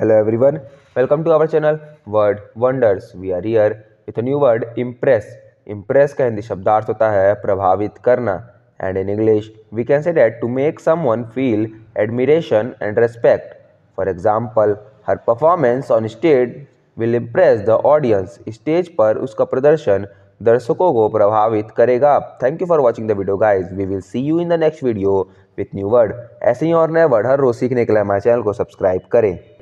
hello everyone welcome to our channel word wonders we are here with new word impress impress का हिंदी शब्दार्थ होता है प्रभावित करना and in English we can say that to make someone feel admiration and respect for example her performance on stage will impress the audience stage पर उसका प्रदर्शन दर्शकों को प्रभावित करेगा thank you for watching the video guys we will see you in the next video with new word ऐसे ही और नए वर्ड हर रोज सीखने के लिए हमारे चैनल को सब्सक्राइब करें